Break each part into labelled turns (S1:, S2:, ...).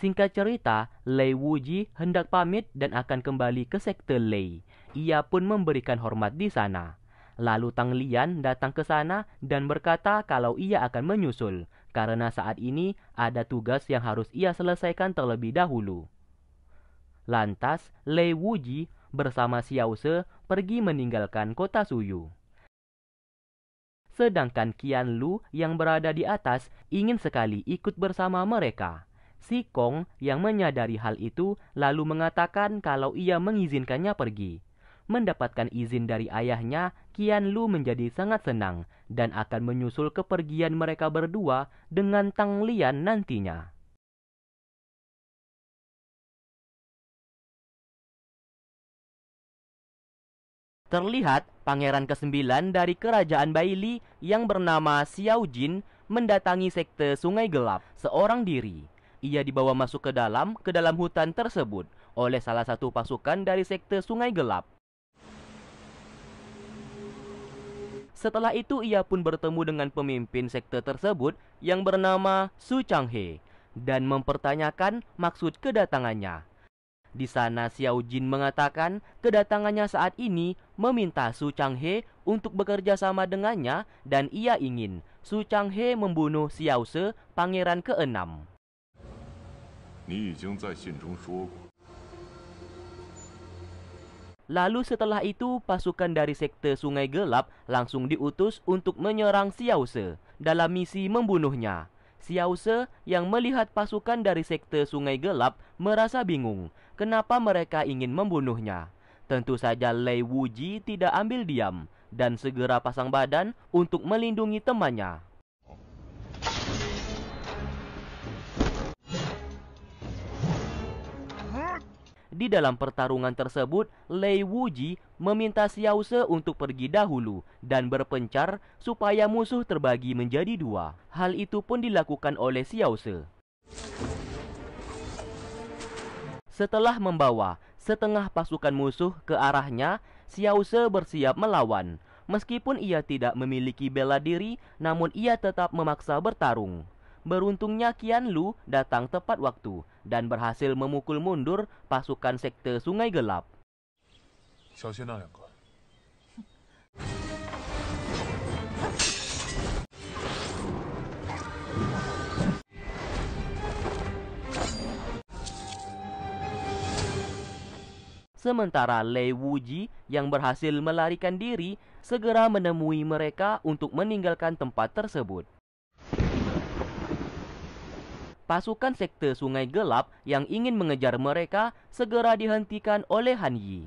S1: Singkat cerita, Lei Wuji hendak pamit dan akan kembali ke sekte Lei. Ia pun memberikan hormat di sana. Lalu Tang Lian datang ke sana dan berkata kalau ia akan menyusul, karena saat ini ada tugas yang harus ia selesaikan terlebih dahulu. Lantas, Lei Wuji bersama Xiao Se pergi meninggalkan kota Suyu. Sedangkan Qian Lu yang berada di atas ingin sekali ikut bersama mereka. Si Kong yang menyadari hal itu lalu mengatakan kalau ia mengizinkannya pergi. Mendapatkan izin dari ayahnya, Qian Lu menjadi sangat senang dan akan menyusul kepergian mereka berdua dengan Tang Lian nantinya. Terlihat pangeran ke-9 dari kerajaan Baili yang bernama Xiao Jin mendatangi sekte Sungai Gelap seorang diri. Ia dibawa masuk ke dalam, ke dalam hutan tersebut oleh salah satu pasukan dari sekte Sungai Gelap. Setelah itu ia pun bertemu dengan pemimpin sekte tersebut yang bernama Su Changhe dan mempertanyakan maksud kedatangannya. Di sana Xiao Jin mengatakan kedatangannya saat ini meminta Su Changhe untuk bekerja sama dengannya dan ia ingin Su Changhe membunuh Xiao Se, pangeran keenam. Lalu setelah itu, pasukan dari sekte Sungai Gelap langsung diutus untuk menyerang Xiao Se dalam misi membunuhnya. Xiao Se yang melihat pasukan dari sekte Sungai Gelap merasa bingung kenapa mereka ingin membunuhnya. Tentu saja Lei Wuji tidak ambil diam dan segera pasang badan untuk melindungi temannya. Di dalam pertarungan tersebut, Lei Wuji meminta Xiao Xiaose untuk pergi dahulu dan berpencar supaya musuh terbagi menjadi dua. Hal itu pun dilakukan oleh Xiao Xiaose. Setelah membawa setengah pasukan musuh ke arahnya, Xiao Xiaose bersiap melawan. Meskipun ia tidak memiliki bela diri, namun ia tetap memaksa bertarung. Beruntungnya Kian Lu datang tepat waktu dan berhasil memukul mundur pasukan sekte Sungai Gelap. Sementara Lei Wuji yang berhasil melarikan diri segera menemui mereka untuk meninggalkan tempat tersebut pasukan sekte Sungai Gelap yang ingin mengejar mereka segera dihentikan oleh Han Yi.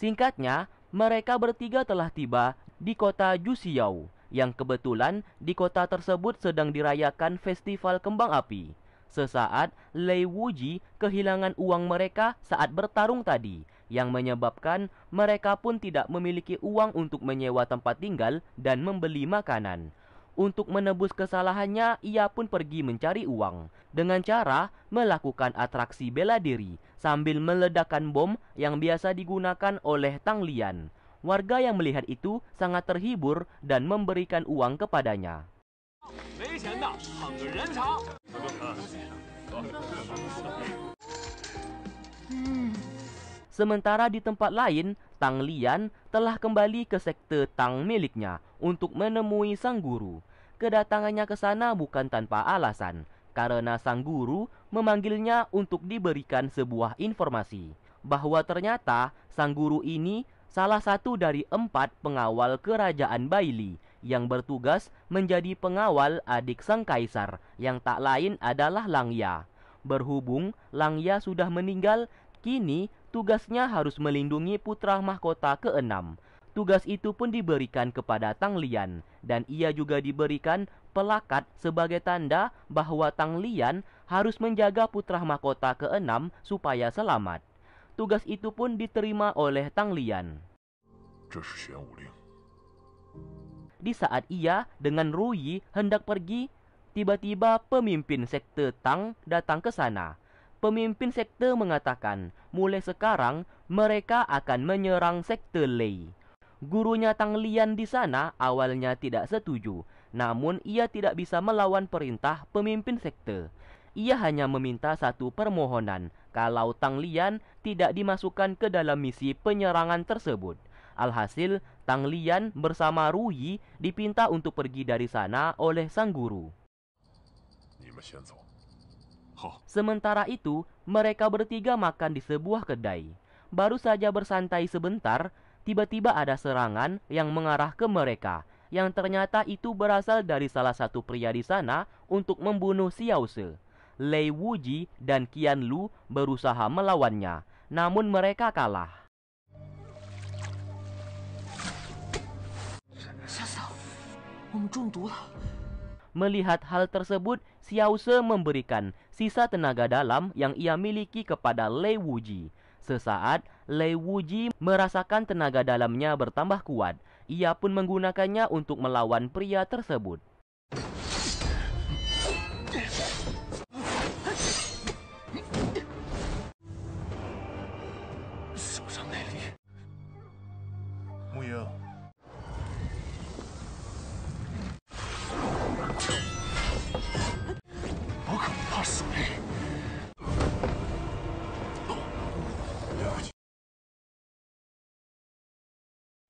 S1: Singkatnya, mereka bertiga telah tiba di kota Jusiau, yang kebetulan di kota tersebut sedang dirayakan festival kembang api. Sesaat, Lei Wuji kehilangan uang mereka saat bertarung tadi, yang menyebabkan mereka pun tidak memiliki uang untuk menyewa tempat tinggal dan membeli makanan. Untuk menebus kesalahannya, ia pun pergi mencari uang dengan cara melakukan atraksi bela diri sambil meledakkan bom yang biasa digunakan oleh Tang Lian. Warga yang melihat itu sangat terhibur dan memberikan uang kepadanya. Sementara di tempat lain, Tang Lian telah kembali ke sekte Tang miliknya untuk menemui sang guru. Kedatangannya ke sana bukan tanpa alasan, karena sang guru memanggilnya untuk diberikan sebuah informasi bahwa ternyata sang guru ini salah satu dari empat pengawal kerajaan Baili yang bertugas menjadi pengawal adik sang kaisar yang tak lain adalah Langya. Berhubung Langya sudah meninggal, kini tugasnya harus melindungi putra mahkota keenam. Tugas itu pun diberikan kepada Tang Lian dan ia juga diberikan pelakat sebagai tanda bahwa Tang Lian harus menjaga putra mahkota keenam supaya selamat. Tugas itu pun diterima oleh Tang Lian. 这是玄武令。di saat ia dengan Ruyi hendak pergi, tiba-tiba pemimpin sekte Tang datang ke sana. Pemimpin sekte mengatakan, mulai sekarang mereka akan menyerang sekte Lei. Gurunya Tang Lian di sana awalnya tidak setuju, namun ia tidak bisa melawan perintah pemimpin sekte. Ia hanya meminta satu permohonan, kalau Tang Lian tidak dimasukkan ke dalam misi penyerangan tersebut. Alhasil, Tang Lian bersama Rui dipinta untuk pergi dari sana oleh sang guru. Sementara itu, mereka bertiga makan di sebuah kedai. Baru saja bersantai sebentar, tiba-tiba ada serangan yang mengarah ke mereka, yang ternyata itu berasal dari salah satu pria di sana untuk membunuh Xiao Se, Lei Wuji dan Qian Lu berusaha melawannya, namun mereka kalah. Melihat hal tersebut, Xiao Se memberikan sisa tenaga dalam yang ia miliki kepada Lei Wuji. Sesaat, Lei Wuji merasakan tenaga dalamnya bertambah kuat. Ia pun menggunakannya untuk melawan pria tersebut.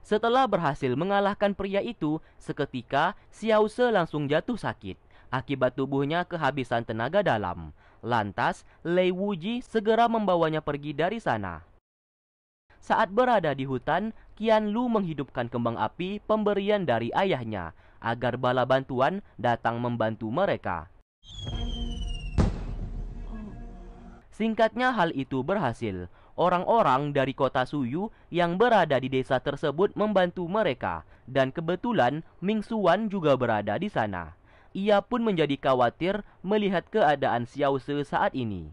S1: Setelah berhasil mengalahkan pria itu, seketika Xiao Se langsung jatuh sakit akibat tubuhnya kehabisan tenaga dalam. Lantas, Lei Wuji segera membawanya pergi dari sana. Saat berada di hutan, Qian Lu menghidupkan kembang api pemberian dari ayahnya agar bala bantuan datang membantu mereka. Singkatnya hal itu berhasil. Orang-orang dari kota Suyu yang berada di desa tersebut membantu mereka dan kebetulan Ming Suan juga berada di sana. Ia pun menjadi khawatir melihat keadaan Xiao Se saat ini.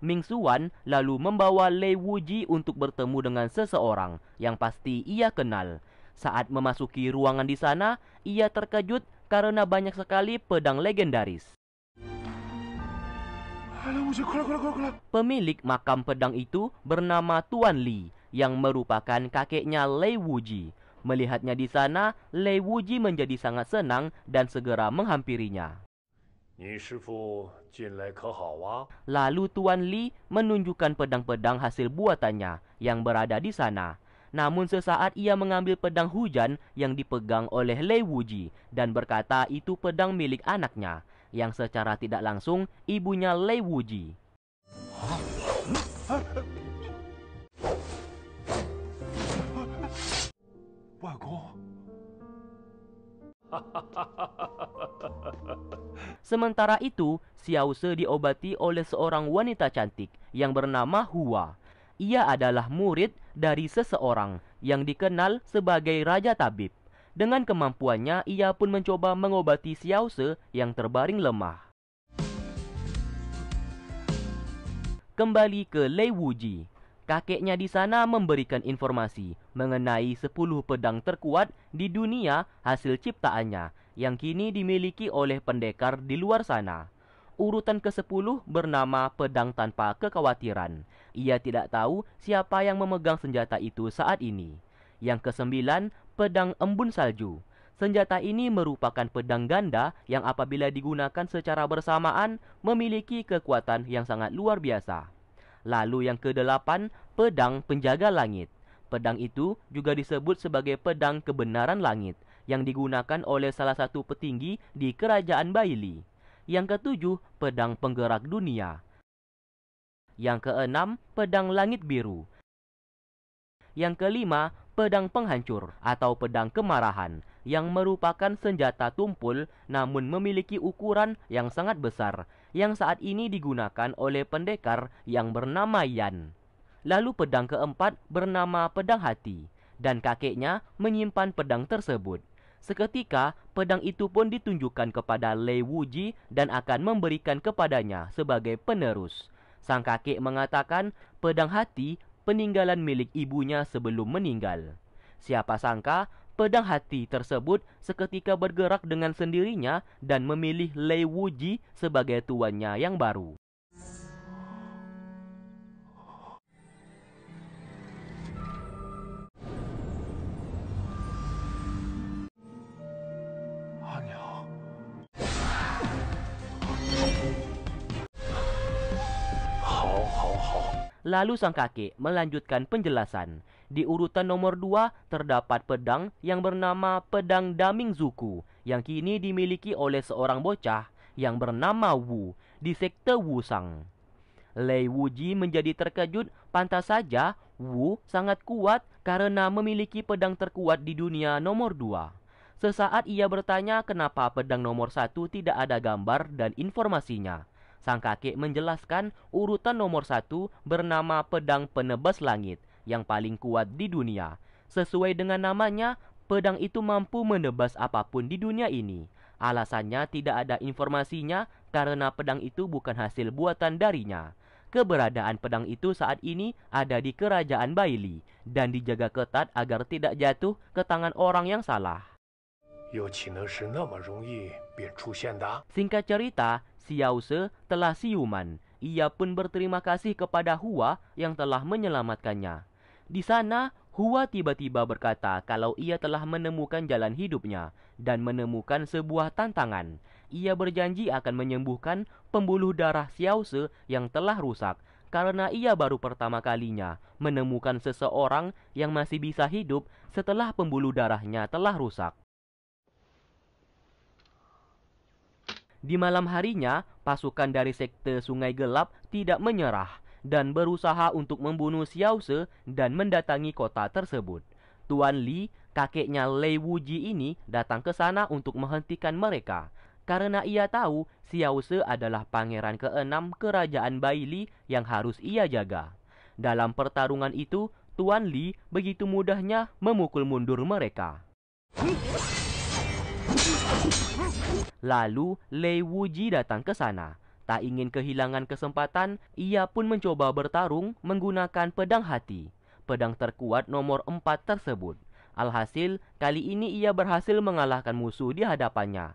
S1: Ming Suan lalu membawa Lei Wuji untuk bertemu dengan seseorang yang pasti ia kenal. Saat memasuki ruangan di sana, ia terkejut karena banyak sekali pedang legendaris. Pemilik makam pedang itu bernama Tuan Li yang merupakan kakeknya Lei Wuji. Melihatnya di sana, Lei Wuji menjadi sangat senang dan segera menghampirinya. Lalu Tuan Li menunjukkan pedang-pedang hasil buatannya yang berada di sana. Namun sesaat ia mengambil pedang hujan yang dipegang oleh Lei Wuji dan berkata itu pedang milik anaknya yang secara tidak langsung ibunya Lei Wuji. Sementara itu, Xiao Se diobati oleh seorang wanita cantik yang bernama Hua. Ia adalah murid dari seseorang yang dikenal sebagai Raja Tabib. Dengan kemampuannya, ia pun mencoba mengobati Xiao Se yang terbaring lemah. Kembali ke Lei Wuji. Kakeknya di sana memberikan informasi mengenai 10 pedang terkuat di dunia hasil ciptaannya yang kini dimiliki oleh pendekar di luar sana. Urutan ke-10 bernama Pedang Tanpa Kekhawatiran. Ia tidak tahu siapa yang memegang senjata itu saat ini. Yang ke kesembilan, pedang embun salju. Senjata ini merupakan pedang ganda yang apabila digunakan secara bersamaan memiliki kekuatan yang sangat luar biasa. Lalu yang kedelapan, pedang penjaga langit. Pedang itu juga disebut sebagai pedang kebenaran langit yang digunakan oleh salah satu petinggi di kerajaan Baili. Yang ketujuh, pedang penggerak dunia. Yang keenam, pedang langit biru. Yang kelima, pedang penghancur atau pedang kemarahan yang merupakan senjata tumpul namun memiliki ukuran yang sangat besar yang saat ini digunakan oleh pendekar yang bernama Yan. Lalu pedang keempat bernama pedang hati dan kakeknya menyimpan pedang tersebut. Seketika, pedang itu pun ditunjukkan kepada Lei Wuji dan akan memberikan kepadanya sebagai penerus. Sang kakek mengatakan pedang hati peninggalan milik ibunya sebelum meninggal. Siapa sangka pedang hati tersebut seketika bergerak dengan sendirinya dan memilih Lei Wuji sebagai tuannya yang baru. Lalu sang kakek melanjutkan penjelasan. Di urutan nomor dua terdapat pedang yang bernama Pedang Daming Zuku yang kini dimiliki oleh seorang bocah yang bernama Wu di sekte Wusang. Lei Wuji menjadi terkejut, pantas saja Wu sangat kuat karena memiliki pedang terkuat di dunia nomor dua. Sesaat ia bertanya kenapa pedang nomor satu tidak ada gambar dan informasinya. Sang kakek menjelaskan urutan nomor satu bernama pedang penebas langit yang paling kuat di dunia. Sesuai dengan namanya, pedang itu mampu menebas apapun di dunia ini. Alasannya tidak ada informasinya karena pedang itu bukan hasil buatan darinya. Keberadaan pedang itu saat ini ada di kerajaan Baili dan dijaga ketat agar tidak jatuh ke tangan orang yang salah. Singkat cerita, Xiaose telah siuman. Ia pun berterima kasih kepada Hua yang telah menyelamatkannya. Di sana, Hua tiba-tiba berkata kalau ia telah menemukan jalan hidupnya dan menemukan sebuah tantangan. Ia berjanji akan menyembuhkan pembuluh darah Xiaose yang telah rusak karena ia baru pertama kalinya menemukan seseorang yang masih bisa hidup setelah pembuluh darahnya telah rusak. Di malam harinya, pasukan dari sekte Sungai Gelap tidak menyerah dan berusaha untuk membunuh Xiao Xiaose dan mendatangi kota tersebut. Tuan Li, kakeknya Lei Wuji ini datang ke sana untuk menghentikan mereka karena ia tahu Xiao Xiaose adalah pangeran keenam kerajaan Baili yang harus ia jaga. Dalam pertarungan itu, Tuan Li begitu mudahnya memukul mundur mereka. Hmm? Lalu Lei Wuji datang ke sana. Tak ingin kehilangan kesempatan, ia pun mencoba bertarung menggunakan pedang hati, pedang terkuat nomor 4 tersebut. Alhasil, kali ini ia berhasil mengalahkan musuh di hadapannya.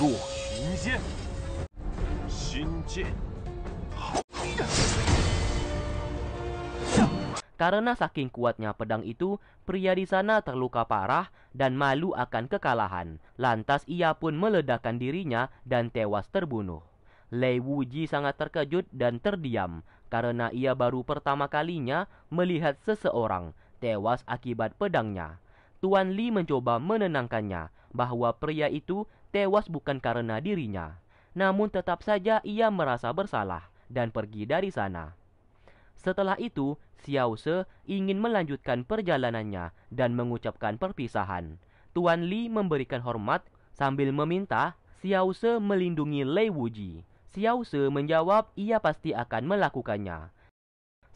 S1: Duh, karena saking kuatnya pedang itu, pria di sana terluka parah dan malu akan kekalahan. Lantas ia pun meledakkan dirinya dan tewas terbunuh. Lei Wuji sangat terkejut dan terdiam karena ia baru pertama kalinya melihat seseorang tewas akibat pedangnya. Tuan Li mencoba menenangkannya bahwa pria itu tewas bukan karena dirinya. Namun tetap saja ia merasa bersalah dan pergi dari sana. Setelah itu, Xiao Se ingin melanjutkan perjalanannya dan mengucapkan perpisahan. Tuan Li memberikan hormat sambil meminta Xiao Se melindungi Lei Wuji. Xiao Se menjawab ia pasti akan melakukannya.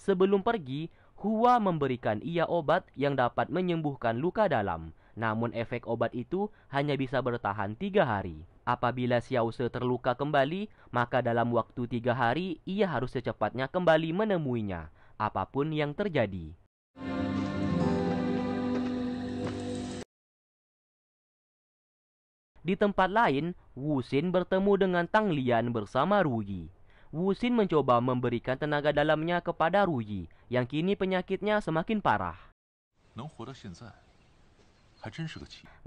S1: Sebelum pergi, Hua memberikan ia obat yang dapat menyembuhkan luka dalam namun efek obat itu hanya bisa bertahan tiga hari. Apabila Xiao Xiaose terluka kembali, maka dalam waktu tiga hari ia harus secepatnya kembali menemuinya, apapun yang terjadi. Di tempat lain, Wu Xin bertemu dengan Tang Lian bersama Wu Xin mencoba memberikan tenaga dalamnya kepada Ruyi, yang kini penyakitnya semakin parah.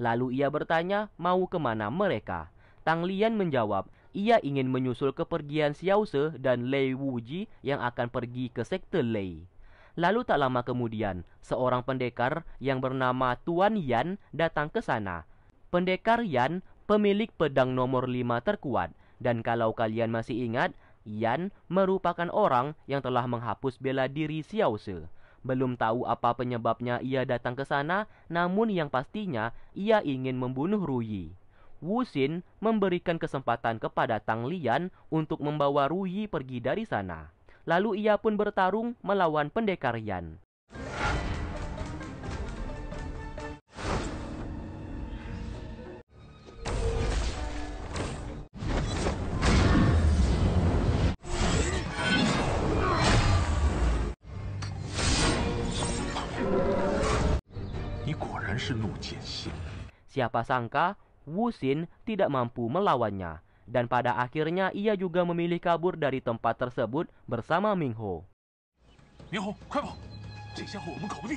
S1: Lalu ia bertanya, mau kemana mereka? Tang Lian menjawab, ia ingin menyusul kepergian Xiao Se dan Lei Wuji yang akan pergi ke sekte Lei. Lalu tak lama kemudian, seorang pendekar yang bernama Tuan Yan datang ke sana. Pendekar Yan, pemilik pedang nomor 5 terkuat, dan kalau kalian masih ingat, Yan merupakan orang yang telah menghapus bela diri Xiao Se. Belum tahu apa penyebabnya ia datang ke sana, namun yang pastinya ia ingin membunuh Ruyi. Xin memberikan kesempatan kepada Tang Lian untuk membawa Ruyi pergi dari sana. Lalu ia pun bertarung melawan pendekar Yan. Siapa sangka Xin tidak mampu melawannya dan pada akhirnya ia juga memilih kabur dari tempat tersebut bersama Ming Ho. Ho, Mingho,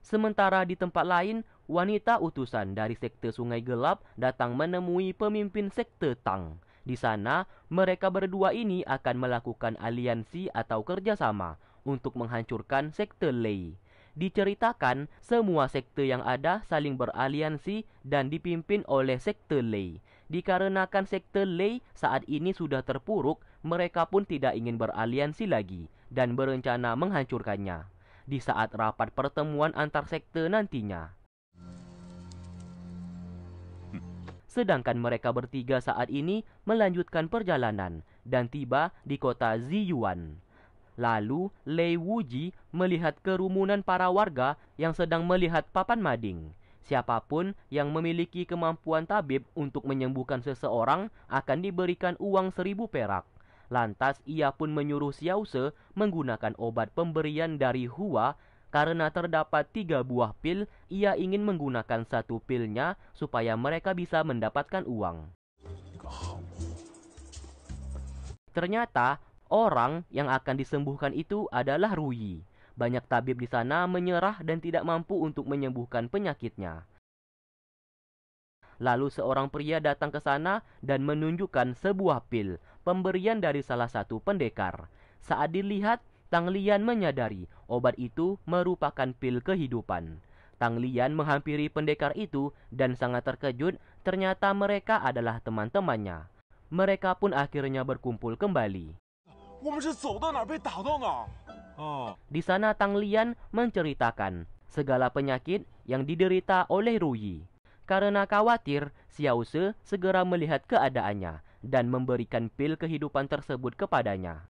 S1: Sementara di tempat lain, wanita utusan dari sekte Sungai Gelap datang menemui pemimpin sekte Tang. Di sana, mereka berdua ini akan melakukan aliansi atau kerjasama untuk menghancurkan sekte Lei. Diceritakan, semua sekte yang ada saling beraliansi dan dipimpin oleh sekte Lei. Dikarenakan sekte Lei saat ini sudah terpuruk, mereka pun tidak ingin beraliansi lagi dan berencana menghancurkannya di saat rapat pertemuan antar sekte nantinya. sedangkan mereka bertiga saat ini melanjutkan perjalanan dan tiba di kota Ziyuan. Lalu Lei Wuji melihat kerumunan para warga yang sedang melihat papan mading. Siapapun yang memiliki kemampuan tabib untuk menyembuhkan seseorang akan diberikan uang seribu perak. Lantas ia pun menyuruh Xiao Se menggunakan obat pemberian dari Hua karena terdapat tiga buah pil, ia ingin menggunakan satu pilnya supaya mereka bisa mendapatkan uang. Ternyata, orang yang akan disembuhkan itu adalah Rui. Banyak tabib di sana menyerah dan tidak mampu untuk menyembuhkan penyakitnya. Lalu seorang pria datang ke sana dan menunjukkan sebuah pil, pemberian dari salah satu pendekar. Saat dilihat, Tang Lian menyadari obat itu merupakan pil kehidupan. Tang Lian menghampiri pendekar itu dan sangat terkejut ternyata mereka adalah teman-temannya. Mereka pun akhirnya berkumpul kembali. Di sana Tang Lian menceritakan segala penyakit yang diderita oleh Ruyi. Karena khawatir, Xiao Se segera melihat keadaannya dan memberikan pil kehidupan tersebut kepadanya.